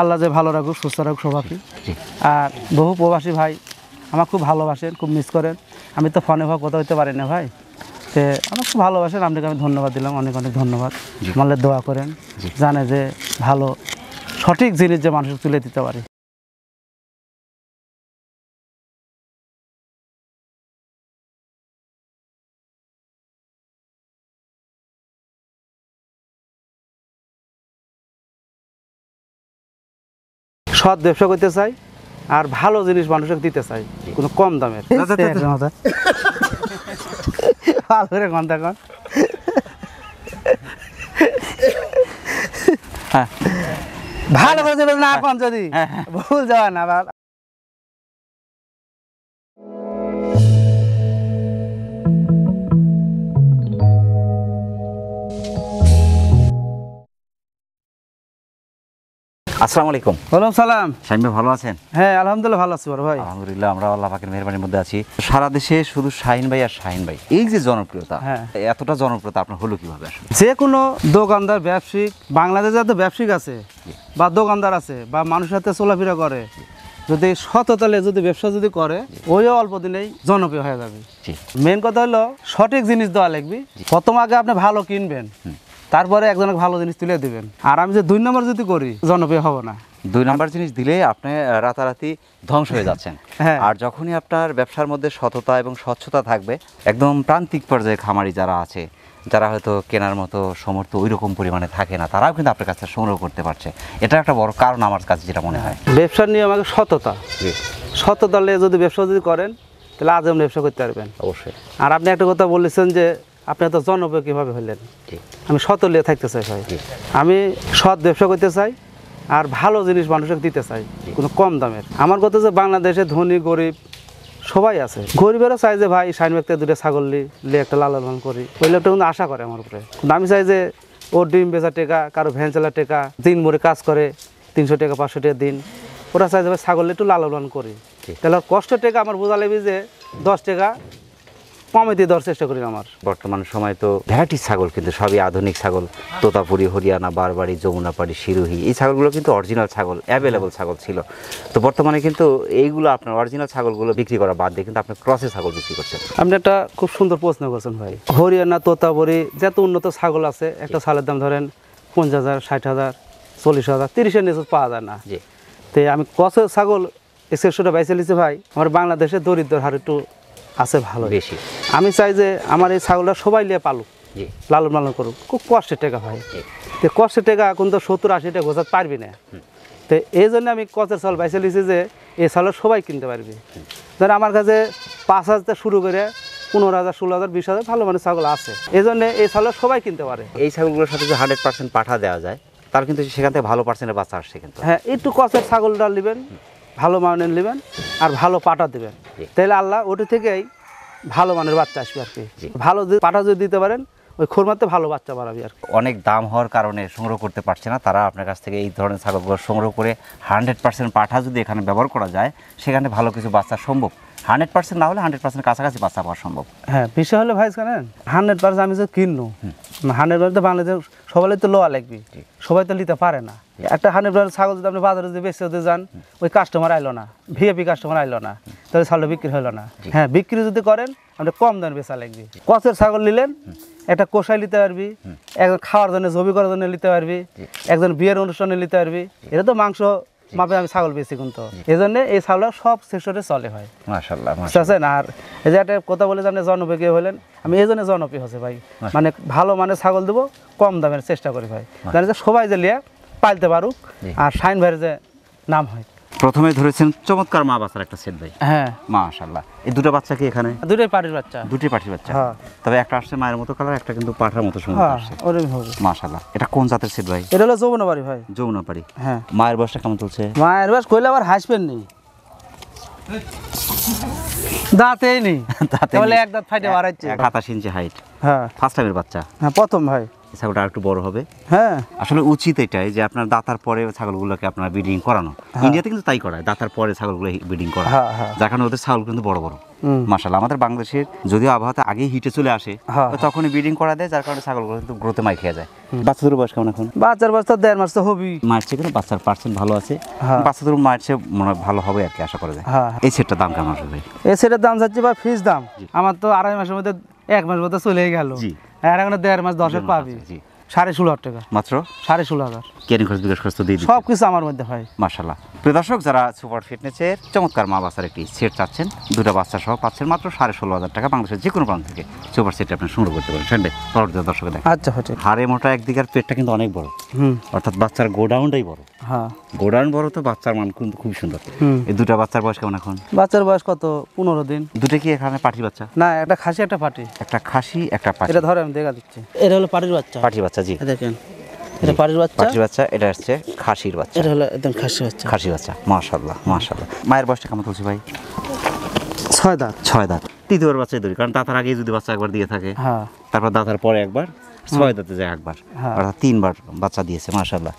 আল্লাহ যে ভালো রাখুক সুস্থ রাখুক সবাইকে আর বহু প্রবাসী ভাই আমার খুব ভালোবাসেন খুব মিস করেন আমি তো ফোনে ভাব কথা হইতে পারি না ভাই সে আমার খুব ভালোবাসেন আপনাকে আমি ধন্যবাদ দিলাম অনেক অনেক ধন্যবাদ মানে দোয়া করেন জানে যে ভালো সঠিক জিনিস যে মানুষকে তুলে দিতে পারে সৎ ব্যবসা করতে চাই আর ভালো জিনিস মানুষকে দিতে চাই কোনো কম দামের আচ্ছা, আচ্ছা, আচ্ছা। ভালো করে কন হ্যাঁ। ভালো করে না কন যদি হ্যাঁ, হ্যাঁ। ভুল যাওয়া না আসসালামু আলাইকুম ওয়ালাইকুম সালাম শামিম ভালো আছেন হ্যাঁ আলহামদুলিল্লাহ ভালো আছি বড় ভাই আলহামদুলিল্লাহ আমরা আল্লাহ পাকের মেহরবানির মধ্যে আছি সারা দেশে শুধু শাহিন ভাই আর শাহিন ভাই এই যে জনপ্রিয়তা হ্যাঁ এতটা জনপ্রিয়তা আপনার হলো কিভাবে আসলে যে কোনো দোকানদার ব্যবসায়িক বাংলাদেশে যত ব্যবসায়িক আছে বা দোকানদার আছে বা মানুষের সাথে চলাফেরা করে যদি শততালে যদি ব্যবসা যদি করে ওই অল্প দিনেই জনপ্রিয় হয়ে যাবে মেন কথা হলো সঠিক জিনিস দেওয়া লাগবে প্রথম আগে আপনি ভালো কিনবেন তারপরে একজনকে ভালো জিনিস তুলে দেবেন আর আমি যে দুই নম্বর যদি করি জনপ্রিয় হব না দুই নাম্বার জিনিস দিলে আপনি রাতারাতি ধ্বংস হয়ে যাচ্ছেন হ্যাঁ। আর যখনই আপনার ব্যবসার মধ্যে সততা এবং স্বচ্ছতা থাকবে একদম প্রান্তিক পর্যায়ে খামারি যারা আছে যারা হয়তো কেনার মতো সমর্থ ওই রকম পরিমাণে থাকে না তারাও কিন্তু আপনার কাছে সংগ্রহ করতে পারছে এটা একটা বড় কারণ আমার কাছে যেটা মনে হয় ব্যবসার নিয়ে আমাকে সততা সততা যদি ব্যবসা যদি করেন তাহলে আমি ব্যবসা করতে পারবেন অবশ্যই আর আপনি একটা কথা বলেছেন যে আপনি এত জনপ্রিয় কীভাবে হলেন আমি সতলীয় থাকতে চাই ভাই আমি সৎ ব্যবসা করতে চাই আর ভালো জিনিস মানুষকে দিতে চাই কোনো কম দামের আমার কথা যে বাংলাদেশে ধনী গরিব সবাই আছে গরিবেরও চাই যে ভাই সাইন ব্যক্তি দুটো ছাগল লি একটা লাল লালন করি ওই লোকটা কিন্তু আশা করে আমার উপরে আমি চাই যে ও ডিম বেচা টেকা কারো ভ্যান চালা টেকা দিন মরে কাজ করে তিনশো টাকা পাঁচশো টাকা দিন ওরা চাই যে ভাই ছাগল একটু লালন করি তাহলে কষ্ট টাকা আমার বোঝা লাগবে যে দশ টাকা কমেতে দেওয়ার চেষ্টা করি আমার বর্তমান সময় তো ভ্যারাইটি ছাগল কিন্তু সবই আধুনিক ছাগল তোতাপুরি হরিয়ানা বারবাড়ি যমুনাপাড়ি সিরুহি এই ছাগলগুলো কিন্তু অরিজিনাল ছাগল অ্যাভেলেবল ছাগল ছিল তো বর্তমানে কিন্তু এইগুলো আপনার অরিজিনাল ছাগলগুলো বিক্রি করা বাদ দিয়ে কিন্তু আপনি ক্রসে ছাগল বিক্রি করছেন আপনি একটা খুব সুন্দর প্রশ্ন করছেন ভাই হরিয়ানা তোতাপুরি যত উন্নত ছাগল আছে একটা ছাগলের দাম ধরেন পঞ্চাশ হাজার ষাট হাজার চল্লিশ হাজার তিরিশের নিচে পাওয়া যায় না জি তো আমি ক্রসের ছাগল এসে বাইসে নিয়েছি ভাই আমার বাংলাদেশের দরিদ্র হার একটু আছে ভালো বেশি আমি চাই যে আমার এই ছাগলটা সবাই নিয়ে পালুক লালন পালন করুক খুব কষ্টের টাকা ভাই তো কষ্টের টাকা এখন তো সত্তর আশি টাকা গোছাতে পারবি না তো এই জন্য আমি কচের চাল বাইসে নিয়েছি যে এই চাল সবাই কিনতে পারবে ধর আমার কাছে পাঁচ হাজার শুরু করে পনেরো হাজার ষোলো হাজার বিশ হাজার ভালো মানে ছাগল আছে এই জন্য এই ছাগল সবাই কিনতে পারে এই ছাগলগুলোর সাথে যে হান্ড্রেড পার্সেন্ট পাঠা দেওয়া যায় তার কিন্তু সেখান থেকে ভালো পার্সেন্টের বাচ্চা আসছে কিন্তু হ্যাঁ একটু কচের ছাগলটা নেবেন ভালো মানের নেবেন আর ভালো পাঠা দেবেন তাহলে আল্লাহ ওটা থেকেই ভালো মানের বাচ্চা আসবে আর কি ভালো পাঠা যদি দিতে পারেন ওই খোরমাতে ভালো বাচ্চা বাড়াবে আর অনেক দাম হওয়ার কারণে সংগ্রহ করতে পারছে না তারা আপনার কাছ থেকে এই ধরনের ছাগলগুলো সংগ্রহ করে হান্ড্রেড পার্সেন্ট পাঠা যদি এখানে ব্যবহার করা যায় সেখানে ভালো কিছু বাচ্চা সম্ভব হান্ড্রেড পার্সেন্ট না হলে হান্ড্রেড পার্সেন্ট কাছাকাছি বাচ্চা পাওয়া সম্ভব হ্যাঁ বিষয় হলে ভাই জানেন হান্ড্রেড পার্সেন্ট আমি যে কিনলো হান্ড্রেড পার্সেন্ট বাংলাদেশ সবাই তো লোয়া লাগবে সবাই তো নিতে পারে না একটা হান্ড্রেড পার্সেন্ট ছাগল যদি আপনি বাজারে যদি বেঁচে হতে যান ওই কাস্টমার আইলো না ভিএপি কাস্টমার আইলো না তাহলে ছাগল বিক্রি হলো না হ্যাঁ বিক্রি যদি করেন আপনি কম দামে বেচা লাগবে কচের ছাগল নিলেন একটা কোষায় নিতে পারবি একজন খাওয়ার জন্য জমি করার জন্য নিতে পারবি একজন বিয়ের অনুষ্ঠানে নিতে পারবি এটা তো মাংস মাপে আমি ছাগল পেয়েছি কিন্তু এই জন্য এই ছাগল সব সেক্টরে চলে হয় আর এই যে একটা কথা বলে যে জনপ্রিয় হলেন আমি এই জন্য জনপ্রিয় হচ্ছে ভাই মানে ভালো মানে ছাগল দেবো কম দামের চেষ্টা করি ভাই জানি যে সবাই যে লিয়া পালতে পারুক আর সাইন ভাইয়ের যে নাম হয় প্রথমে ধরেছেন চমৎকার মা বাচ্চার একটা সেট ভাই হ্যাঁ মাশাআল্লাহ এই দুটো বাচ্চা কি এখানে দুটোই পাটির বাচ্চা দুটোই পাটির বাচ্চা হ্যাঁ। তবে একটা আসছে মায়ের মতো কালার একটা কিন্তু পাঠার মতো সুন্দর হ্যাঁ, আসছে ওরকম হবে মাশাআল্লাহ এটা কোন জাতের সেট ভাই এটা হলো যমুনাপাড়ি ভাই যমুনাপাড়ি হ্যাঁ মায়ের বয়সটা কেমন চলছে মায়ের বয়স কইলে আবার হাসবেন নি দাঁতেই নেই দাঁতে বলে এক দাঁত ফাইটে বাড়াচ্ছে 27 ইঞ্চি হাইট হ্যাঁ ফার্স্ট টাইমের বাচ্চা হ্যাঁ প্রথম ভাই ছাগলটা আরেকটু বড় হবে হ্যাঁ আসলে উচিত এটাই যে আপনার পরে ছাগলগুলোকে আপনার ব্রিডিং করানো ইন্ডিয়াতে কিন্তু তাই করায় পরে ছাগলগুলো ব্রিডিং করা হ্যাঁ, হ্যাঁ। যার কারণে ওদের ছাগল কিন্তু বড় বড় আমাদের বাংলাদেশের যদিও আবহাওয়াতে হিটে চলে আসে হ্যাঁ, তখনই ব্রিডিং করা দেয় যার কারণে ছাগলগুলো কিন্তু গ্রোথে মাই খেয়ে যায় বাচ্চাদের বয়স কেমন এখন বাচ্চার বয়স তো দেড় মাস তো বাচ্চার পার্সেন্ট ভালো আছে মনে ভালো হবে আর কি আশা করা যায় এই সেটটার দাম কেমন আসবে এই সেটের দাম যাচ্ছে বা ফিস দাম আমার তো আড়াই মাসের মধ্যে এক মাস মধ্যে চলে গেল হ্যাঁ, আর এখন দেড় মাস দশের পাবি জি সাড়ে ষোলো হাজার টাকা মাত্র সাড়ে ষোলো হাজার কেয়ারিং খরচ বিকাশ আমার মধ্যে হয় মাসাল্লাহ প্রিয় দর্শক যারা সুপার ফিটনেসের চমৎকার মা বাচ্চার একটি চাচ্ছেন দুটো বাচ্চা সহ পাচ্ছেন মাত্র সাড়ে ষোলো হাজার টাকা বাংলাদেশের যে কোনো প্রান্ত থেকে সুপার সেট আপনি সংগ্রহ করতে পারেন শুনবে আচ্ছা, মোটা একদিকে পেটটা কিন্তু অনেক বড় অর্থাৎ বাচ্চার গোডাউনটাই বড় হ্যাঁ গোডাউন বড় তো বাচ্চার মান কিন্তু খুব সুন্দর এই দুটো বাচ্চার বয়স কেমন এখন বাচ্চার বয়স কত পনেরো দিন দুটো কি এখানে পাঠি বাচ্চা না একটা খাসি একটা পাটি একটা খাসি একটা পাটি ধরে আমি দেখা দিচ্ছি এটা হলো পাটির বাচ্চা পাটি বাচ্চা জি দেখেন এটা পাটির বাচ্চা পাটির বাচ্চা এটা হচ্ছে খাসির বাচ্চা এটা হলো একদম খাসি বাচ্চা খাসি বাচ্চা মাশাল্লাহ মাশাল্লাহ মায়ের বয়সটা কেমন তুলছি ভাই ছয় দাঁত ছয় দাঁত তৃতীয়বার বাচ্চাই ধরি কারণ দাঁতার আগে যদি বাচ্চা একবার দিয়ে থাকে হ্যাঁ তারপর দাঁতার পরে একবার ছয় দাঁতে যায় একবার হ্যাঁ। অর্থাৎ তিনবার বাচ্চা দিয়েছে মাশাল্লাহ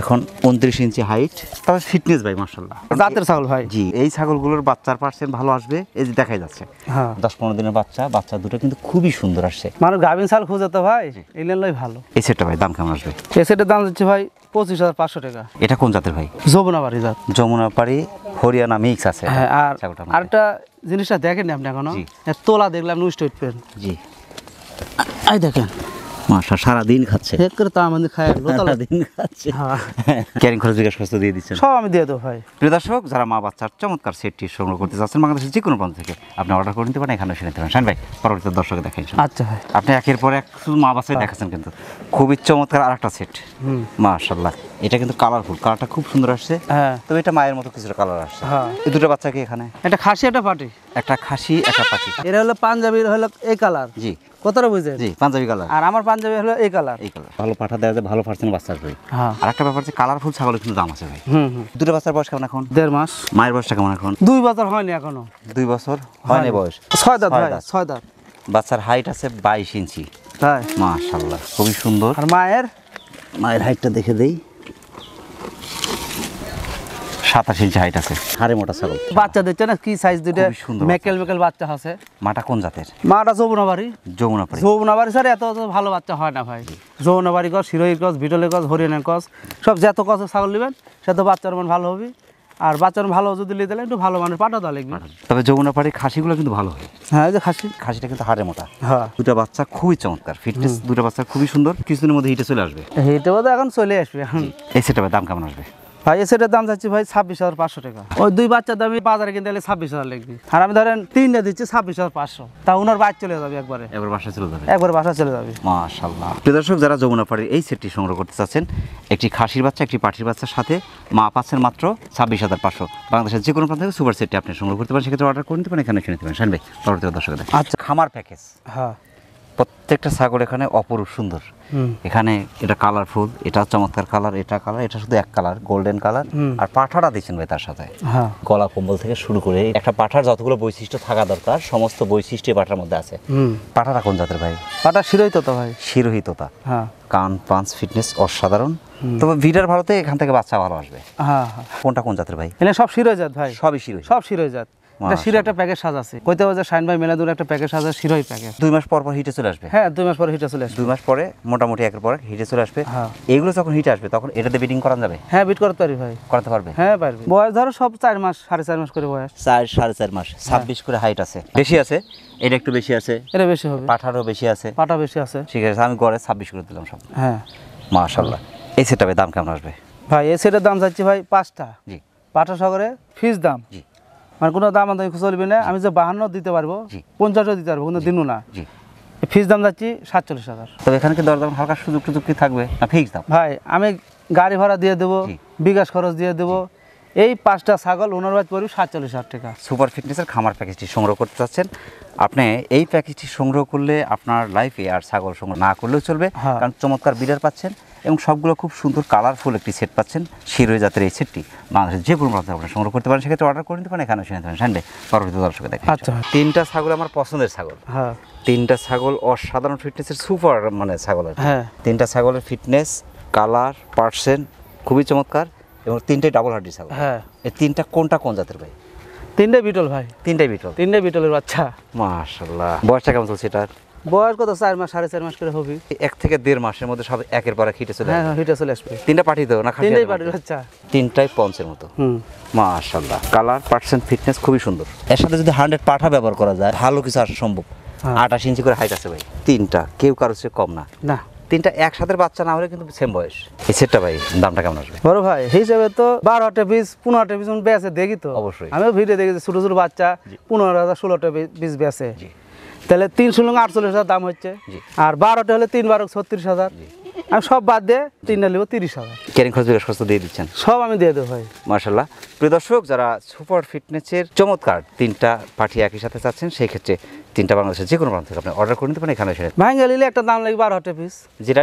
এখন উনত্রিশ ইঞ্চি হাইট তবে ফিটনেস ভাই মার্শাল্লাহ দাঁতের ছাগল ভাই জি এই ছাগলগুলোর বাচ্চার পার্সেন্ট ভালো আসবে এই যে দেখাই যাচ্ছে হ্যাঁ দশ পনেরো দিনের বাচ্চা বাচ্চা দুটো কিন্তু খুবই সুন্দর আসছে মানে গাভিন ছাগল খুঁজে তো ভাই এই এগুলোই ভালো এই সেটটা ভাই দাম কেমন আসবে এই সেটের দাম হচ্ছে ভাই পঁচিশ হাজার পাঁচশো টাকা এটা কোন জাতের ভাই যমুনাপাড়ি জাত যমুনাপাড়ি হরিয়ানা মিক্স আছে হ্যাঁ আর আরেকটা জিনিসটা দেখেন আপনি এখনো তোলা দেখলাম নুস্টেট পেন জি আই দেখেন সারাদিন খাচ্ছে করে তা খায় খাচ্ছে হ্যাঁ। ক্যারিং খরচ দিয়ে সব আমি দর্শক যারা মা চমৎকার সেটটি করতে চাচ্ছেন বাংলাদেশের যে কোনো থেকে আপনি অর্ডার করে নিতে পারেন এখানে নিতে পারেন ভাই পরবর্তী দর্শক দেখেন আচ্ছা আপনি একের পর এক শুধু মা বাচ্চাই হ্যাঁ। দেখাচ্ছেন কিন্তু খুবই চমৎকার এটা কিন্তু কালারফুল কালারটা খুব সুন্দর আসছে হ্যাঁ। তবে এটা মায়ের মতো কিছুটা কালার আসছে দুটো বাচ্চাকে এখানে একটা খাসি একটা পাটি একটা খাসি একটা পাটি এটা হলো পাঞ্জাবির হলো এই কালার জি কতটা বুঝে জি পাঞ্জাবি কালার আর আমার পাঞ্জাবি হলো এই কালার এই কালার ভালো পাঠা দেওয়া যায় ভালো পার্সেন্ট বাচ্চা ভাই হ্যাঁ। আর একটা ব্যাপার হচ্ছে কালারফুল ছাগলের কিন্তু দাম আছে ভাই হুম দুটো বাচ্চার বয়স কেমন এখন দেড় মাস মায়ের বয়সটা কেমন এখন দুই বছর হয়নি এখনো দুই বছর হয়নি বয়স ছয় দাঁত ভাই ছয় দাঁত বাচ্চার হাইট আছে বাইশ ইঞ্চি তাই মাশাল্লাহ খুবই সুন্দর আর মায়ের মায়ের হাইটটা দেখে দেই সাতাশ ইঞ্চি হাইট আছে হাড়ে মোটা ছাগল বাচ্চা দিচ্ছে না কি সাইজ দুটো মেকেল মেকেল বাচ্চা আছে মাটা কোন জাতের মাটা যৌবনাবাড়ি যৌবনাবাড়ি বাড়ি স্যার এত ভালো বাচ্চা হয় না ভাই বাড়ি গছ শিরোহির গছ বিটলের গছ হরিয়ানের গছ সব যত গছ ছাগল নেবেন সে তো বাচ্চার মন ভালো হবে আর বাচ্চার ভালো যদি নিয়ে দিলে একটু ভালো মানুষ পাটা দেওয়া লাগবে তবে যমুনাপাড়ির খাসিগুলো কিন্তু ভালো হয় হ্যাঁ যে খাসি খাসিটা কিন্তু হাড়ে মোটা হ্যাঁ দুটা বাচ্চা খুবই চমৎকার ফিটনেস দুটো বাচ্চা খুবই সুন্দর কিছুদিনের মধ্যে হিটে চলে আসবে হিটে মধ্যে এখন চলে আসবে এখন এই সেটা দাম কেমন আসবে ভাই সেটার দাম চাচ্ছি ভাই ছাব্বিশ হাজার পাঁচশো টাকা ওই দুই বাচ্চার দামে বাজারে কিনতে গেলে ছাব্বিশ হাজার লাগবে আর আমি ধরেন তিনটা দিচ্ছি ছাব্বিশ হাজার পাঁচশো তা ওনার বাইক চলে যাবে একবারে একবার বাসা চলে যাবে একবার বাসা চলে যাবে মাশাল্লাহ দর্শক যারা যমুনা পাড়ির এই সেটটি সংগ্রহ করতে চাচ্ছেন একটি খাসির বাচ্চা একটি পাঠির বাচ্চার সাথে মা পাচ্ছেন মাত্র ছাব্বিশ হাজার পাঁচশো বাংলাদেশের যে কোনো প্রান্ত থেকে সুপার সেটটি আপনি সংগ্রহ করতে পারেন সেক্ষেত্রে অর্ডার করে নিতে পারেন এখানে শুনতে পারেন শানবে পরবর্তী দর্শক আচ্ছা খামার প্যাকেজ হ্যাঁ প্রত্যেকটা ছাগল এখানে অপরূপ সুন্দর এখানে এটা কালারফুল এটা চমৎকার কালার এটা কালার এটা শুধু এক কালার গোল্ডেন কালার আর পাঠাটা দিচ্ছেন ভাই তার সাথে হ্যাঁ। গলা কম্বল থেকে শুরু করে একটা পাঠার যতগুলো বৈশিষ্ট্য থাকা দরকার সমস্ত বৈশিষ্ট্য পাঠার মধ্যে আছে পাঠাটা কোন জাতের ভাই পাঠা শিরোহিততা ভাই শিরোহিততা হ্যাঁ। কান পাঞ্চ ফিটনেস অসাধারণ তবে ভিডার ভারতে এখান থেকে বাচ্চা ভালো আসবে হ্যাঁ, কোনটা কোন জাতের ভাই সব শিরোজাত ভাই সবই শিরোহিত সব শিরোজাত একটা প্যাকেজ সাজ আছে কইতে শাইন ভাই একটা প্যাকেজ আছে দুই মাস পর পর হিটে চলে আসবে হ্যাঁ দুই মাস পর হিটে চলে আসবে দুই মাস পরে মোটামুটি হিটে চলে আসবে হ্যাঁ। এগুলো যখন আসবে তখন এটাতে বিটিং যাবে হ্যাঁ ভাই হ্যাঁ, ধরো সব চার মাস সাড়ে চার মাস করে সাড়ে চার মাস হ্যাঁ। ছাব্বিশ করে হাইট আছে বেশি আছে এটা একটু বেশি আছে এটা বেশি পাঠারও বেশি আছে বেশি আছে ঠিক আছে আমি গড়ে ছাব্বিশ করে দিলাম সব হ্যাঁ এই সেটাপের দাম কেমন আসবে ভাই এই দাম চাচ্ছি ভাই পাঁচটা পাঁচটা সগরে ফিস দাম জি মানে কোনো দাম আমাদের চলবে না আমি যে বাহান্ন দিতে পারবো পঞ্চাশও দিতে পারবো কিন্তু দিনও না ফিজ দাম যাচ্ছি সাতচল্লিশ হাজার তবে এখানে কি দরদাম হালকা সুযোগ টুযোগ কি থাকবে না ফিক্স দাম ভাই আমি গাড়ি ভাড়া দিয়ে দেবো বিকাশ খরচ দিয়ে দেবো এই পাঁচটা ছাগল ওনার বাজ পড়বে সাতচল্লিশ হাজার টাকা সুপার ফিটনেসের খামার প্যাকেজটি সংগ্রহ করতে চাচ্ছেন আপনি এই প্যাকেজটি সংগ্রহ করলে আপনার লাইফে আর ছাগল সংগ্রহ না করলেও চলবে হ্যাঁ। কারণ চমৎকার বিড়ার পাচ্ছেন এবং সবগুলো খুব সুন্দর কালারফুল একটি সেট পাচ্ছেন শিরোয় জাতের এই সেটটি বাংলাদেশের যে কোনো আপনারা সংগ্রহ করতে পারেন সেক্ষেত্রে অর্ডার করে নিতে পারেন এখানে শুনে সানডে পরবর্তী দর্শকে দেখেন আচ্ছা তিনটা ছাগল আমার পছন্দের ছাগল হ্যাঁ তিনটা ছাগল অসাধারণ ফিটনেসের সুপার মানে ছাগল হ্যাঁ তিনটা ছাগলের ফিটনেস কালার পার্সেন্ট খুবই চমৎকার এবং তিনটাই ডাবল হার্ডি ছাগল হ্যাঁ এই তিনটা কোনটা কোন জাতের ভাই তিনটে বিটল ভাই তিনটে বিটল তিনটে বিটলের বাচ্চা মাশাল্লাহ বয়সটা কেমন চলছে এটার বয়স কত চার মাস সাড়ে চার মাস করে হবে এক থেকে দেড় মাসের মধ্যে সব একের পর এক হিটে চলে হ্যাঁ হিটে চলে আসবে তিনটা পাঠিয়ে দেবো না তিনটাই পাঠিয়ে আচ্ছা তিনটাই পঞ্চের মতো মাশাল্লাহ কালার পার্সেন্ট ফিটনেস খুবই সুন্দর এর সাথে যদি হান্ড্রেড পাঠা ব্যবহার করা যায় ভালো কিছু আসা সম্ভব হ্যাঁ। আঠাশ ইঞ্চি করে হাইট আছে ভাই তিনটা কেউ কারোর চেয়ে কম না না তিনটা একসাথে বাচ্চা না হলে কিন্তু সেম বয়স এই সেটটা ভাই দামটা কেমন আসবে বড় ভাই হিসাবে তো বারোটা পিস পনেরোটা পিস বেঁচে দেখি তো অবশ্যই আমিও ভিডিও দেখেছি ছোট ছোট বাচ্চা পনেরো হাজার ষোলোটা পিস বেঁচে তাহলে তিন লঙ্কা আটচল্লিশ হাজার দাম হচ্ছে আর বারোটা হলে তিন বারো ছত্রিশ হাজার আমি সব বাদ দিয়ে তিনটা নেবো তিরিশ হাজার ক্যারিং খরচ বিকাশ খরচ দিয়ে দিচ্ছেন সব আমি দিয়ে দেবো ভাই মার্শাল্লাহ প্রিয় দর্শক যারা সুপার ফিটনেসের চমৎকার তিনটা পাঠি একই সাথে চাচ্ছেন সেই ক্ষেত্রে তিনটা বাংলাদেশের যে কোনো প্রান্ত থেকে আপনি অর্ডার করে নিতে পারেন এখানে এসে ভাঙ্গা নিলে একটা দাম লাগবে বারো হাজার পিস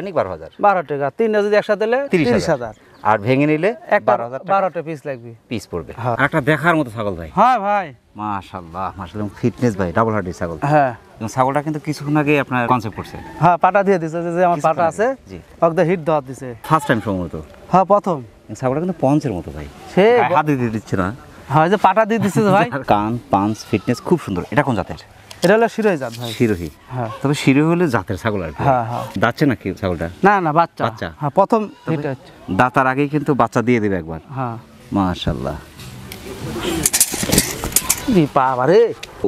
নিক বারো হাজার বারো টাকা তিনটা যদি একসাথে দিলে তিরিশ হাজার আর ভেঙে নিলে বারো হাজার বারোটা পিস লাগবে পিস পড়বে হ্যাঁ। একটা দেখার মতো ছাগল ভাই হ্যাঁ ভাই মাশাল্লাহ মাশাল্লাহ ফিটনেস ভাই ডাবল হার্ডের ছাগল হ্যাঁ ছাগলটা কিন্তু কিছুক্ষণ আগে আপনার কনসেপ্ট করছে হ্যাঁ পাটা দিয়ে দিছে যে আমার পাটা আছে জি অকদা হিট দেওয়া দিছে ফার্স্ট টাইম সম্ভবত হ্যাঁ প্রথম ছাগলটা কিন্তু পঞ্চের মতো ভাই সে হাত দিয়ে দিয়ে দিচ্ছে না হ্যাঁ যে পাটা দিয়ে দিছে ভাই কান পাঞ্চ ফিটনেস খুব সুন্দর এটা কোন জাতের এটা হলো শিরোহি জাত ভাই শিরোহি হ্যাঁ তবে শিরোহি হলে জাতের ছাগল আর কি হ্যাঁ হ্যাঁ দাচ্ছে নাকি ছাগলটা না না বাচ্চা বাচ্চা হ্যাঁ প্রথম দাতার আগেই কিন্তু বাচ্চা দিয়ে দেবে একবার হ্যাঁ মাশাআল্লাহ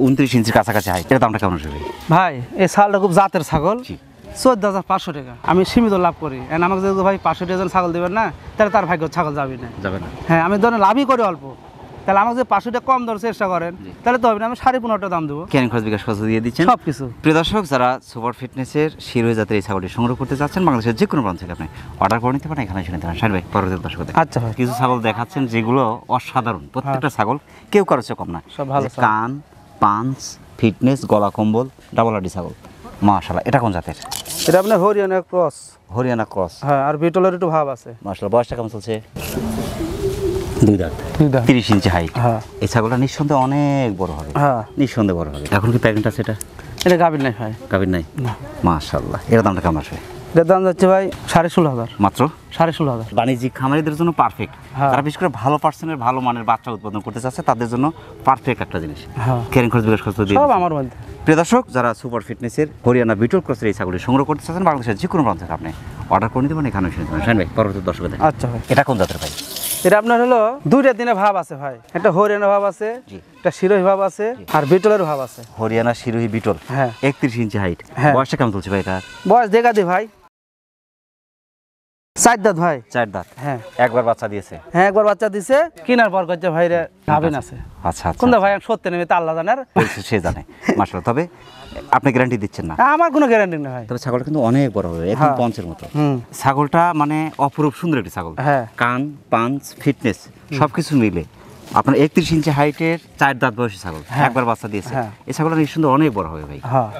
উনত্রিশ কাছাকাছি দামটা ভাই খুব জাতের ছাগল চোদ্দ হাজার পাঁচশো টাকা আমি সীমিত লাভ করি আমাকে যদি ভাই পাঁচশো টাকা ছাগল দেবেন না তাহলে তার ভাগ্য ছাগল যাবি না যাবে না হ্যাঁ আমি ধরেন লাভই করি অল্প তাহলে আমাকে যদি পাঁচশো টাকা কম দেওয়ার চেষ্টা করেন তাহলে তো হবে না আমি সাড়ে পনেরোটা দাম দেবো কেন খরচ বিকাশ খরচ দিয়ে দিচ্ছেন সব কিছু প্রিয় দর্শক যারা সুপার ফিটনেসের শিরোয় জাতের এই ছাগলটি সংগ্রহ করতে চাচ্ছেন বাংলাদেশের যে কোনো প্রান্ত থেকে আপনি অর্ডার করে নিতে পারেন এখানে শুনে পারেন সারবে পরবর্তী দর্শকদের আচ্ছা কিছু ছাগল দেখাচ্ছেন যেগুলো অসাধারণ প্রত্যেকটা হ্যাঁ। ছাগল কেউ কারো কম না সব ভালো কান পাঞ্চ ফিটনেস গলা কম্বল ডাবল আডি ছাগল মাশাল্লাহ এটা কোন জাতের এটা আপনার হরিয়ানা ক্রস হরিয়ানা ক্রস হ্যাঁ আর বিটলের একটু ভাব আছে মাশাল্লাহ বয়সটা কেমন চলছে দুই দাঁত তিরিশ ইঞ্চি হাইট হ্যাঁ। এই ছাগলটা নিঃসন্দেহে অনেক বড় হবে হ্যাঁ। নিঃসন্দেহে বড় হবে এখন কি প্যাকেট এটা গাভীর নাই ভাই গাভীর নাই মাশাল্লাহ এর দামটা কেমন আসবে এর দাম যাচ্ছে ভাই সাড়ে ষোলো হাজার মাত্র সাড়ে ষোলো হাজার বাণিজ্যিক খামারিদের জন্য পারফেক্ট হ্যাঁ। তারা বিশেষ করে ভালো পার্সেন্টের ভালো মানের বাচ্চা উৎপাদন করতে চাচ্ছে তাদের জন্য পারফেক্ট একটা জিনিস ক্যারিং খরচ বিকাশ খরচ সব আমার মধ্যে প্রিয় দর্শক যারা সুপার ফিটনেসের হরিয়ানা বিটল ক্রসের এই ছাগলটি সংগ্রহ করতে চাচ্ছেন বাংলাদেশের যে কোনো প্রান্ত আপনি অর্ডার করে নিতে পারেন এখানে শুনে দেবেন ভাই পরবর্তী দর্শকদের আচ্ছা এটা কোন জাতের ভাই এটা আপনার হলো দুইটা দিনে ভাব আছে ভাই একটা হরিয়ানা ভাব আছে একটা শিরোহী ভাব আছে আর বিটলের ভাব আছে হরিয়ানা শিরোহী বিটল হ্যাঁ একত্রিশ ইঞ্চি হাইট হ্যাঁ। বয়সটা কেমন চলছে ভাই এটা বয়স দেখা দি ভাই চার দাঁত ভাই চার দাঁত হ্যাঁ একবার বাচ্চা দিয়েছে হ্যাঁ একবার বাচ্চা দিয়েছে পর করছে ভাইরে গাভিন আছে আচ্ছা, আচ্ছা। ভাই সত্যি তা আল্লাহ জানার সে জানে তবে আপনি গ্যারান্টি দিচ্ছেন না আমার কোনো গ্যারান্টি ভাই তবে ছাগলটা কিন্তু অনেক বড় হবে একদম হ্যাঁ। পঞ্চের মতো ছাগলটা মানে অপরূপ সুন্দর একটি ছাগল হ্যাঁ কান পাঞ্চ ফিটনেস সবকিছু মিলে আপনার একত্রিশ ইঞ্চি হাইটের চার দাঁত বয়সী ছাগল হ্যাঁ। একবার বাচ্চা দিয়েছে হ্যাঁ। এই ছাগলটা নিঃসন্দেহ অনেক বড় হবে ভাই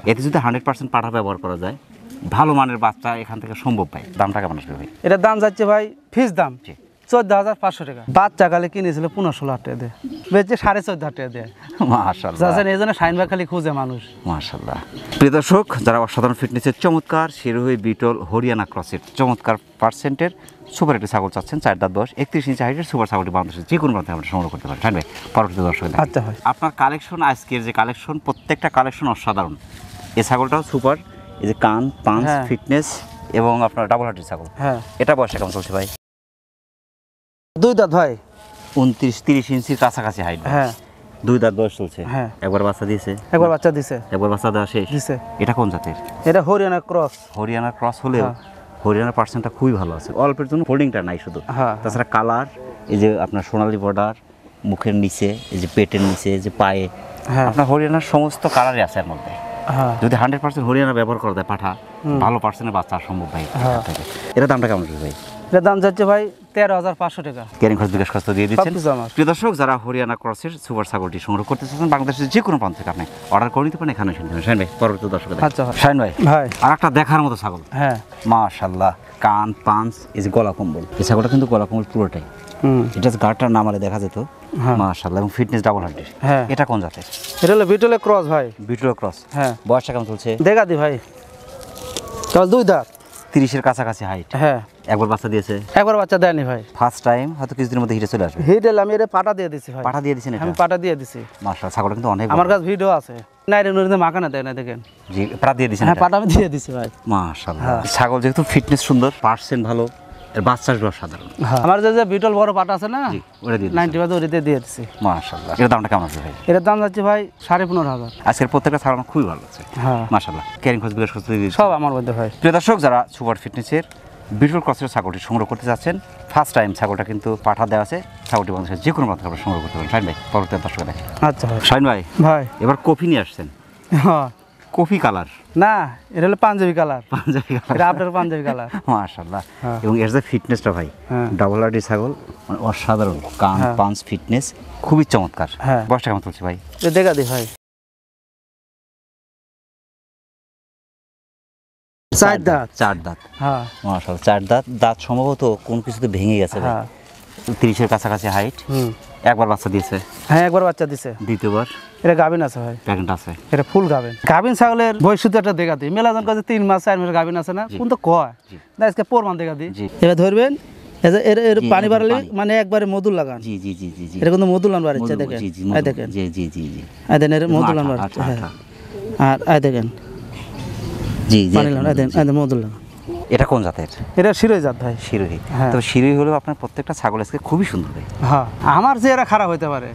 এতে যদি হান্ড্রেড পার্সেন্ট পাঠা ব্যবহার করা যায় ভালো মানের বাচ্চা এখান থেকে সম্ভব ভাই দামটা কেমন আসবে ভাই এটার দাম যাচ্ছে ভাই ফিস দাম চোদ্দ হাজার পাঁচশো টাকা বাচ্চা কালে কিনেছিল পনেরো ষোলো হাজার টাকা সাড়ে চোদ্দ হাজার টাকা দেয় এই জন্য খালি খুঁজে মানুষ দর্শক যারা অসাধারণ ফিটনেসের চমৎকার বিটল হরিয়ানা চমৎকার পার্সেন্টের সুপার ছাগল চার একত্রিশ সুপার যে কোনো প্রান্তে আমরা সংগ্রহ করতে হ্যাঁ পরবর্তী আচ্ছা আপনার কালেকশন আজকের যে কালেকশন প্রত্যেকটা কালেকশন অসাধারণ এ ছাগলটাও সুপার এই যে কান পাঞ্চ হ্যাঁ। ফিটনেস এবং আপনার ডাবল হাটের ছাগল হ্যাঁ এটা বয়সটা কেমন চলছে ভাই দুই দাঁত ভাই উনত্রিশ তিরিশ ইঞ্চির কাছাকাছি হাইট হ্যাঁ দুই দাঁত বয়স চলছে হ্যাঁ একবার বাচ্চা দিয়েছে একবার বাচ্চা দিয়েছে একবার বাচ্চা দেওয়া শেষ দিছে এটা কোন জাতের এটা হরিয়ানা ক্রস হরিয়ানা ক্রস হলেও হ্যাঁ। হরিয়ানার পার্সেন্টটা খুবই ভালো আছে অল্পের জন্য ফোল্ডিংটা নাই শুধু হ্যাঁ। তাছাড়া কালার এই যে আপনার সোনালি বর্ডার মুখের নিচে এই যে পেটের নিচে এই যে পায়ে আপনার হরিয়ানার সমস্ত কালারই আছে এর মধ্যে হ্যাঁ। যদি হান্ড্রেড পার্সেন্ট হরিয়ানা ব্যবহার করা যায় পাঠা ভালো পার্সেন্টের বাচ্চা সম্ভব ভাই হ্যাঁ। এটা দামটা কেমন ভাই তেরো হাজার পাঁচশো টাকা দর্শক যারা হরিয়ানা ক্রসের সুপার ছাগলটি সংগ্রহ বাংলাদেশের যে কোনো আপনি অর্ডার করে নিতে এখানে আচ্ছা, দেখার মতো ছাগল হ্যাঁ কান এই যে ছাগলটা কিন্তু গলা কম্বল পুরোটাই এটা গাটার নামালে দেখা যেত হ্যাঁ। মাশাআল্লাহ এবং ফিটনেস ডাবল হান্ড্রেড হ্যাঁ এটা কোন জাতের এটা হলো বিটলে ক্রস ভাই বিটলে ক্রস হ্যাঁ বয়সটা কেমন চলছে দেখা দি ভাই চল দুই দাঁত তিরিশের কাছাকাছি হাইট হ্যাঁ একবার বাচ্চা দিয়েছে একবার বাচ্চা দেয়নি ভাই ফার্স্ট টাইম হয়তো কিছুদিনের মধ্যে হিটে চলে আসবে হিট এলে আমি এটা পাটা দিয়ে দিছি ভাই পাটা দিয়ে দিছেন আমি পাটা দিয়ে দিছি মাশাআল্লাহ ছাগল কিন্তু অনেক আমার কাছে ভিডিও আছে নাইরে নুরিতে মাখানা দেয় না দেখেন জি পাটা দিয়ে দিছেন হ্যাঁ পাটা আমি দিয়ে দিছি ভাই মাশাআল্লাহ হ্যাঁ। ছাগল যেহেতু ফিটনেস সুন্দর পার্সেন্ট ভালো এর বাচ্চা সাধারণ হ্যাঁ। আমার যে বিটল বড় পাট আছে না এর দামটা কেমন আছে ভাই দাম যাচ্ছে ভাই সাড়ে পনেরো হাজার আজকের খুবই ভালো হ্যাঁ সব আমার মধ্যে ভাই যারা সুপার ফিটনেসের ছাগলটি সংগ্রহ করতে চাচ্ছেন ফার্স্ট টাইম ছাগলটা কিন্তু পাঠা দেওয়া আছে ছাগলটি মানুষের যে কোনো সংগ্রহ করতে পারেন ভাই পরবর্তী দর্শক দেখেন আচ্ছা ভাই এবার কফি নিয়ে আসছেন হ্যাঁ। কফি কালার না এটা হলো পাঞ্জাবি কালার পাঞ্জাবি কালার এটা আপনার পাঞ্জাবি কালার মাশাআল্লাহ হ্যাঁ। এবং এর যে ফিটনেসটা ভাই ডাবল হ্যাঁ। আরডি ছাগল মানে অসাধারণ কান হ্যাঁ। পাঞ্চ ফিটনেস খুবই চমৎকার বয়সটা কেমন চলছে ভাই দেখা দি ভাই চার দাঁত চার দাঁত হ্যাঁ মাশাআল্লাহ চার দাঁত দাঁত সম্ভবত কোন কিছুতে ভেঙে গেছে ভাই তিরিশের কাছাকাছি হাইট একবার বাচ্চা দিয়েছে হ্যাঁ একবার বাচ্চা দিছে দ্বিতীয়বার এটা গাভিন আছে ভাই প্যাকেট আছে এটা ফুল গাভিন গাভিন ছাগলের বয়স একটা দেখা দিই মেলাজন কাছে তিন মাস চার মাস গাভিন আছে না কোন তো কয় না আজকে প্রমাণ দেখা দিই এবার ধরবেন এর এর পানি বাড়ালে মানে একবারে মধুর লাগান জি জি জি জি এটা কিন্তু মধুর লাগান বাড়ছে দেখেন এই দেখেন জি জি জি জি এই দেখেন এর মধুর লাগান বাড়ছে হ্যাঁ। আর এই দেখেন জি জি পানি লাগান এই দেখেন মধুর লাগান এটা কোন জাতের এটা শিরোই জাত ভাই শিরোহী হ্যাঁ। তো শিরোই হলেও আপনার প্রত্যেকটা ছাগল আজকে খুবই সুন্দর ভাই হ্যাঁ আমার যে এরা খারাপ হতে পারে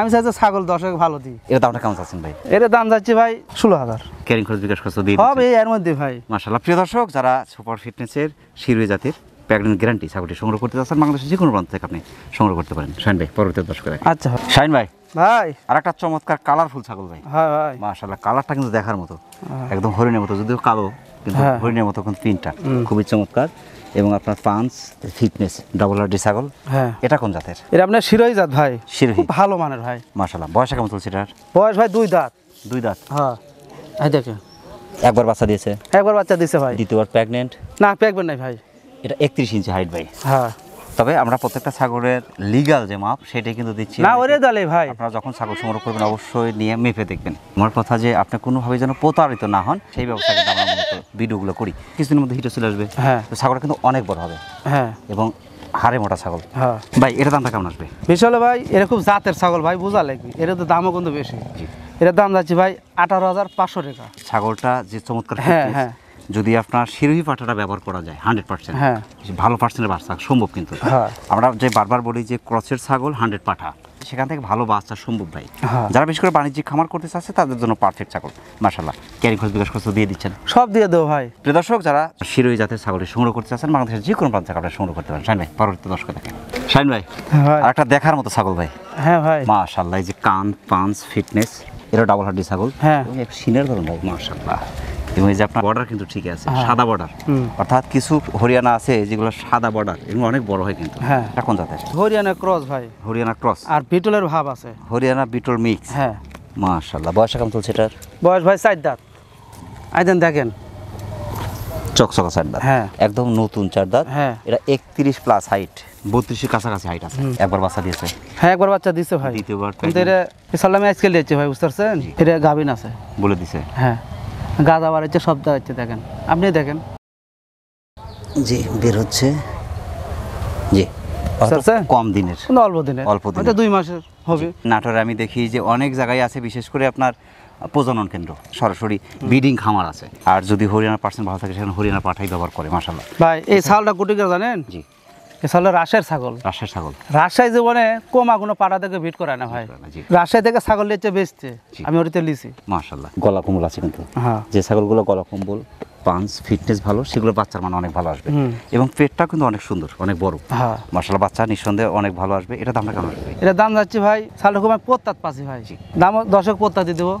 আমি চাই যে ছাগল দশক ভালো দিই এর দামটা কেমন চাচ্ছেন ভাই এর দাম যাচ্ছে ভাই ষোলো হাজার ক্যারিং খরচ বিকাশ খরচ দিয়ে হবে এর মধ্যে ভাই মাসাল্লাহ প্রিয় দর্শক যারা সুপার ফিটনেসের শিরোহী জাতের প্রেগনেন্ট গ্যারান্টি ছাগলটি সংগ্রহ করতে চাচ্ছেন বাংলাদেশের যে কোনো প্রান্ত থেকে আপনি সংগ্রহ করতে পারেন শাইন ভাই পরবর্তী দর্শক আচ্ছা শাইন ভাই ভাই আর একটা চমৎকার কালারফুল ছাগল ভাই হ্যাঁ ভাই মাশাআল্লাহ কালারটা কিন্তু দেখার মতো হ্যাঁ। একদম হরিণের মতো যদিও কালো কিন্তু হ্যাঁ, হ্যাঁ। হরিণের মতো কিন্তু তিনটা খুবই চমৎকার এবং আপনার ফান্স ফিটনেস ডাবল আর ছাগল হ্যাঁ এটা কোন জাতের এটা আপনার শিরোই জাত ভাই শিরোই খুব ভালো মানের ভাই মাশাআল্লাহ বয়স কেমন চলছে এটার বয়স ভাই দুই দাঁত দুই দাঁত হ্যাঁ এই দেখেন একবার বাচ্চা দিয়েছে একবার বাচ্চা দিয়েছে ভাই দ্বিতীয়বার প্রেগনেন্ট না প্রেগনেন্ট নাই ভাই এটা একত্রিশ ইঞ্চি হাইট ভাই হ্যাঁ তবে আমরা প্রত্যেকটা ছাগলের লিগাল যে মাপ সেটাই কিন্তু দিচ্ছি না ওরে দলে ভাই আপনারা যখন ছাগল সংগ্রহ করবেন অবশ্যই নিয়ে মেপে দেখবেন আমার কথা যে আপনি কোনোভাবে যেন প্রতারিত না হন সেই ব্যবস্থা ভিডিওগুলো করি কিছুদিনের মধ্যে হিটে চলে আসবে হ্যাঁ ছাগলটা কিন্তু অনেক বড় হবে হ্যাঁ এবং হাড়ে মোটা ছাগল হ্যাঁ ভাই এটা দামটা কেমন আসবে বিশাল হলে ভাই এরা খুব জাতের ছাগল ভাই বোঝা লাগবে এর তো দামও কিন্তু বেশি এটার দাম যাচ্ছে ভাই আঠারো হাজার পাঁচশো টাকা ছাগলটা যে চমৎকার হ্যাঁ হ্যাঁ যদি আপনার শিরোহী পাটাটা ব্যবহার করা যায় হান্ড্রেড হ্যাঁ। পার্সেন্ট ভালো পার্সেন্টের বাচ্চা সম্ভব কিন্তু হ্যাঁ। আমরা যে বারবার বলি যে ক্রসের ছাগল হান্ড্রেড পাঠা সেখান থেকে ভালো বাচ্চা সম্ভব ভাই হ্যাঁ। যারা বেশি করে বাণিজ্যিক খামার করতে চাচ্ছে তাদের জন্য পারফেক্ট ছাগল মাসাল্লাহ ক্যারি খরচ বিকাশ খরচ দিয়ে দিচ্ছেন সব দিয়ে দেবো ভাই প্রিয় দর্শক যারা শিরোই জাতের ছাগল সংগ্রহ করতে চাচ্ছেন বাংলাদেশের যে কোনো প্রান্তে ছাগল আপনারা সংগ্রহ করতে পারেন শাইন ভাই পরবর্তী দর্শক দেখেন শাইন ভাই হ্যাঁ আর একটা দেখার মতো ছাগল ভাই হ্যাঁ ভাই এই যে কান পাঞ্চ ফিটনেস এরা ডাবল হাড্ডি ছাগল হ্যাঁ সিনের ধরুন ভাই মাশাল্লাহ এবং এই যে আপনার বর্ডার কিন্তু ঠিক আছে হ্যাঁ। সাদা বর্ডার অর্থাৎ কিছু হরিয়ানা আছে যেগুলো সাদা বর্ডার এগুলো অনেক বড় হয় কিন্তু হ্যাঁ এখন যাতে হরিয়ানা ক্রস ভাই হরিয়ানা ক্রস আর বিটলের ভাব আছে হরিয়ানা বিটল মিক্স হ্যাঁ মাশাল্লাহ বয়স কেমন চলছে এটার বয়স ভাই চার দাঁত আইদেন দেখেন চকচকা চার দাঁত হ্যাঁ একদম নতুন চার দাঁত হ্যাঁ এটা একত্রিশ প্লাস হাইট বত্রিশের কাছাকাছি হাইট আছে একবার বাচ্চা দিয়েছে হ্যাঁ একবার বাচ্চা দিয়েছে ভাই দ্বিতীয়বার কিন্তু এটা সালামে আজকে দিয়েছে ভাই বুঝতে পারছেন এটা গাভিন আছে বলে দিছে হ্যাঁ গাঁজা বাড়াচ্ছে সব দাঁড়াচ্ছে দেখেন আপনি দেখেন জি বের হচ্ছে জি কম দিনের অল্প দিনের অল্প দিনের দুই মাসের হবে নাটোরে আমি দেখি যে অনেক জায়গায় আছে বিশেষ করে আপনার প্রজনন কেন্দ্র সরাসরি ব্রিডিং খামার আছে আর যদি হরিয়ানা পার্সেন্ট ভালো থাকে সেখানে হরিয়ানা পাঠাই ব্যবহার করে মাসাল্লাহ ভাই এই চাউলটা কোটি জানেন জি হলো ছাগল জীবনে পাড়া থেকে রাজশাহী থেকে ছাগল আমি গলা আছে হ্যাঁ। যে ছাগলগুলো গলা কম্বল ফিটনেস ভালো বাচ্চার মানে অনেক ভালো আসবে এবং কিন্তু অনেক সুন্দর অনেক বড় হ্যাঁ। বাচ্চা নিঃসন্দেহে অনেক ভালো আসবে এটা দাম কেমন আসবে এটা দাম যাচ্ছে ভাই সালকুমার পোত্তাত পাচ্ছি ভাই দাম দশক পোত্তাতে দেবো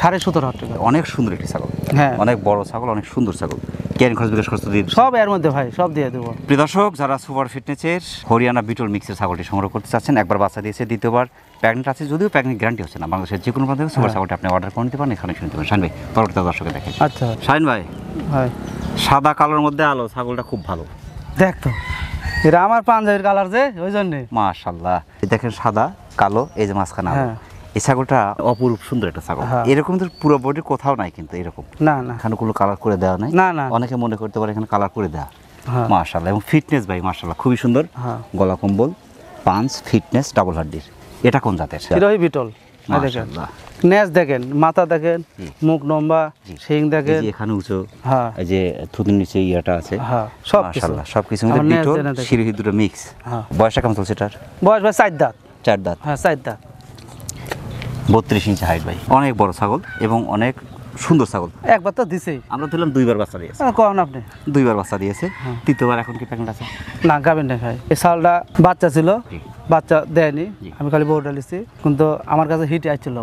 সাড়ে সতেরো হাজার টাকা অনেক সুন্দর একটি ছাগল হ্যাঁ অনেক বড় ছাগল অনেক সুন্দর ছাগল কেন খরচ বিকাশ খরচ দিয়ে সব এর মধ্যে ভাই সব দিয়ে দেবো প্রিয় দর্শক যারা সুপার ফিটনেসের হরিয়ানা বিটল মিক্সের ছাগলটি সংগ্রহ করতে চাচ্ছেন একবার বাচ্চা দিয়েছে দ্বিতীয়বার প্যাগনেট আছে যদিও প্যাগনেট গ্যারান্টি হচ্ছে না বাংলাদেশের যে কোনো প্রান্ত সুপার হ্যাঁ। ছাগলটি আপনি অর্ডার করে নিতে পারেন এখানে শুনতে পারেন শাইন ভাই পরবর্তী দর্শকে দেখেন আচ্ছা শাইন ভাই ভাই সাদা কালোর মধ্যে আলো ছাগলটা খুব ভালো দেখ তো এটা আমার পাঞ্জাবির কালার যে ওই জন্যে মাশাল্লাহ দেখেন সাদা কালো এই যে মাঝখানে এই ছাগলটা অপরূপ সুন্দর একটা ছাগল হ্যাঁ। এরকম তো পুরো বডি কোথাও নাই কিন্তু এরকম না না এখানে কোনো কালার করে দেওয়া নাই না না অনেকে মনে করতে পারে এখানে কালার করে দেওয়া হ্যাঁ। মার্শাল এবং ফিটনেস ভাই মার্শাল্লাহ খুবই সুন্দর হ্যাঁ। গলা কম্বল পাঞ্চ ফিটনেস ডাবল হাড্ডির এটা কোন জাতের এটা বিটল দেখেন নেজ দেখেন মাথা দেখেন মুখ লম্বা শিং দেখেন এখানে উঁচু হ্যাঁ এই যে থুতুর নিচে ইয়াটা আছে সব মাশাআল্লাহ সব কিছু মিলে বিটল শিরহি দুটো মিক্স বয়স কেমন চলছে এটার বয়স ভাই চার দাঁত চার দাঁত হ্যাঁ চার দাঁত বত্রিশ ইঞ্চি হাইট ভাই অনেক বড় ছাগল এবং অনেক সুন্দর ছাগল একবার তো দিছেই আমরা ধরলাম দুইবার বাচ্চা দিয়েছে কখন আপনি দুইবার বাচ্চা দিয়েছে হ্যাঁ। তৃতীয়বার এখন কি প্যাকেট আছে না গাবেন না ভাই এই ছাগলটা বাচ্চা ছিল বাচ্চা দেয়নি আমি খালি বউ ডালিছি কিন্তু আমার কাছে হিট আসছিল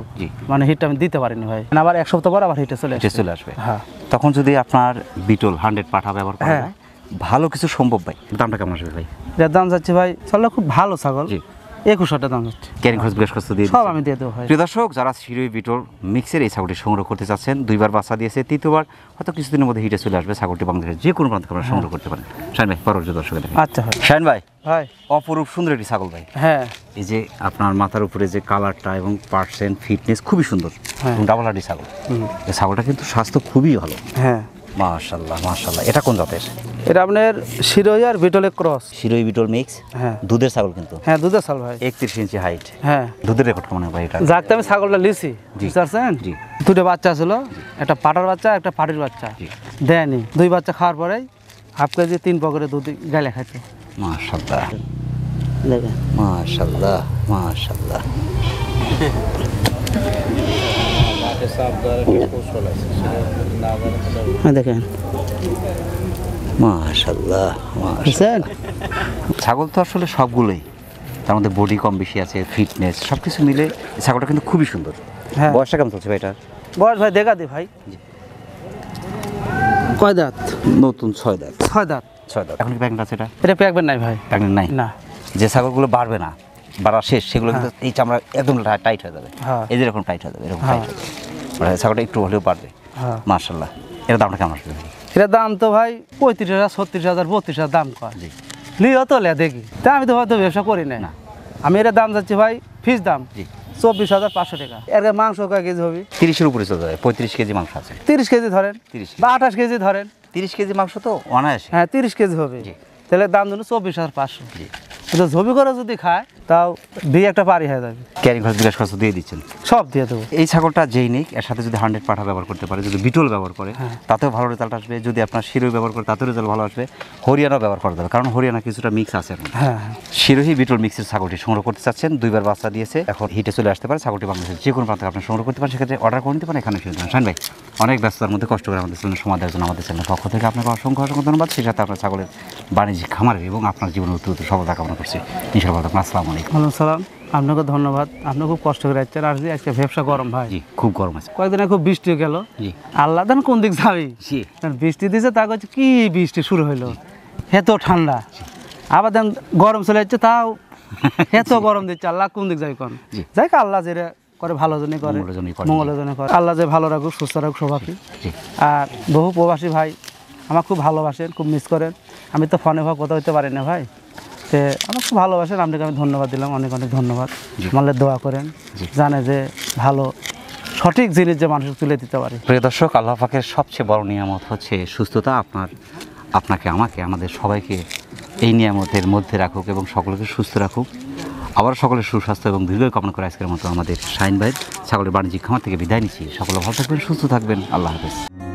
মানে হিট আমি দিতে পারিনি ভাই মানে আবার এক সপ্তাহ পর আবার হিটে চলে চলে আসবে হ্যাঁ তখন যদি আপনার বিটল হান্ড্রেড পাঠা ব্যবহার করা হ্যাঁ। ভালো কিছু সম্ভব ভাই দামটা কেমন আসবে ভাই যার দাম যাচ্ছে ভাই ছাগলটা খুব ভালো ছাগল দিয়ে দর্শক যারা শিরুই মিক্সের এই ছাগলটি সংগ্রহ করতে চাচ্ছেন দুইবার বাচ্চা দিয়েছে তৃতীয়বার হয়তো কিছুদিনের মধ্যে হিটে চলে আসবে ছাগলটি বাংলাদেশের যে কোনো সংগ্রহ করতে পারেন ভাই পরবর্তী আচ্ছা ভাই ভাই অপরূপ ছাগল ভাই হ্যাঁ এই যে আপনার মাথার উপরে যে কালারটা এবং পার্সেন্ট ফিটনেস খুবই সুন্দর ডাবল হ্যাঁ। হাটি ছাগল এই ছাগলটা কিন্তু স্বাস্থ্য খুবই ভালো হ্যাঁ মাশাল্লাহ মাসাল্লাহ এটা কোন জাতের এটা আপনার শিরোই আর বিটলে ক্রস শিরোই বিটল মিক্স হ্যাঁ দুধের ছাগল কিন্তু হ্যাঁ দুধের ছাগল ভাই একত্রিশ ইঞ্চি হাইট হ্যাঁ দুধের রেকর্ড মনে ভাই এটা যাক আমি ছাগলটা লিছি বুঝতে পারছেন জি দুটো বাচ্চা ছিল একটা পাটার বাচ্চা একটা পাটির বাচ্চা দেয়নি দুই বাচ্চা খাওয়ার পরেই হাফ কেজি তিন পকেটে দুধ গালে খাইতো মাশাল্লাহ মাশাল্লাহ মাশাল্লাহ দেখেন মাশাল্লাহ ছাগল তো আসলে সবগুলোই তার মধ্যে বডি কম বেশি আছে ফিটনেস সব কিছু মিলে ছাগলটা কিন্তু খুবই সুন্দর হ্যাঁ বয়সটা কেমন চলছে ভাইটা বয়স ভাই দেখা দি ভাই কয় দাঁত নতুন ছয় দাঁত ছয় দাঁত ছয় দাঁত এখন প্যাকেট আছে এটা এটা প্যাকেট নাই ভাই প্যাকেট নাই না যে ছাগলগুলো বাড়বে না বাড়া শেষ সেগুলো হ্যাঁ। কিন্তু এই চামড়া একদম টাইট হয়ে যাবে হ্যাঁ। এই যে এরকম টাইট হয়ে যাবে এরকম টাইট হ্যাঁ। হয়ে যাবে মানে ছাগলটা একটু হলেও বাড়বে মার্শাল্লাহ এর দামটা কেমন আসবে এটা দাম তো ভাই পঁয়ত্রিশ হাজার ছত্রিশ হাজার বত্রিশ হাজার দাম কয় লিও তো লে দেখি তা আমি তো হয়তো ব্যবসা করি না আমি এটা দাম যাচ্ছি ভাই ফিস দাম চব্বিশ হাজার পাঁচশো টাকা এর মাংস কয় কেজি হবে তিরিশের উপরে চলে পঁয়ত্রিশ কেজি মাংস আছে তিরিশ কেজি ধরেন তিরিশ বা আঠাশ কেজি ধরেন তিরিশ কেজি মাংস তো অনায়াসে হ্যাঁ তিরিশ কেজি হবে তাহলে দাম ধরুন চব্বিশ হাজার পাঁচশো কিন্তু ঝবি করে যদি খায় তাও দিয়ে একটা পারি হয়ে যাবে ক্যারি খরচ বিকাশ খরচ দিয়ে দিচ্ছেন সব দিয়ে দেবো এই ছাগলটা যেই নিক এর সাথে যদি হান্ড্রেড পাঠা ব্যবহার করতে পারে যদি বিটল ব্যবহার করে হ্যাঁ। তাতেও ভালো রেজাল্ট আসবে যদি আপনার শিরোহি ব্যবহার করে তাতেও রেজাল্ট ভালো আসবে হরিয়ানা ব্যবহার করা যাবে কারণ হরিয়ানা কিছুটা মিক্স আছে হ্যাঁ, হ্যাঁ শিরোহী বিটল মিক্সের ছাগলটি সংগ্রহ করতে চাচ্ছেন দুইবার বাচ্চা দিয়েছে এখন হিটে চলে আসতে পারে ছাগলটি বাংলাদেশে যে কোনো প্রান্তে আপনি সংগ্রহ করতে পারেন সেক্ষেত্রে অর্ডার করে নিতে পারেন এখানে শুনতে পারেন ভাই অনেক ব্যস্ততার মধ্যে কষ্ট করে আমাদের চ্যানেল দেওয়ার জন্য আমাদের চ্যানেল পক্ষ থেকে আপনাকে অসংখ্য অসংখ্য ধন্যবাদ সেই সাথে আপনার ছাগলের বাণিজ্য বাণিজ্যিক খামারের এবং আপনার জীবনের উত্তর সফলতা কামনা করছি ইনশাআল্লাহ আসসালাম আলাইকুম সালাম আপনাকে ধন্যবাদ আপনি খুব কষ্ট করে যাচ্ছেন আর আজকে ব্যবসা গরম ভাই জি খুব গরম আছে কয়েকদিন খুব বৃষ্টি গেল জি আল্লাহ দেন কোন দিক যাবে জি বৃষ্টি দিয়েছে তা করছে কি বৃষ্টি শুরু হলো এত ঠান্ডা আবার দেন গরম চলে যাচ্ছে তাও এত গরম দিচ্ছে আল্লাহ কোন দিক যাবে কোন যাই আল্লাহ যে করে ভালো জনে করে মঙ্গলের জন্য করে আল্লাহ যে ভালো রাখুক সুস্থ রাখুক সবাই আর বহু প্রবাসী ভাই আমার খুব ভালোবাসেন খুব মিস করেন আমি তো ফোনে ভাব কথা হইতে পারি না ভাই তে খুব ভালোবাসেন আপনাকে আমি ধন্যবাদ দিলাম অনেক অনেক ধন্যবাদ মানে দোয়া করেন জানে যে ভালো সঠিক জিনিস যে মানুষকে তুলে দিতে পারে প্রিয় দর্শক আল্লাহ পাকের সবচেয়ে বড় নিয়ামত হচ্ছে সুস্থতা আপনার আপনাকে আমাকে আমাদের সবাইকে এই নিয়ামতের মধ্যে রাখুক এবং সকলকে সুস্থ রাখুক আবার সকলের সুস্বাস্থ্য এবং দীর্ঘ কামনা করে আজকের মতো আমাদের সাইন ভাই সকলের বাণিজ্যিক খামার থেকে বিদায় নিচ্ছি সকলে ভালো থাকবেন সুস্থ থাকবেন আল্লাহ হাফেজ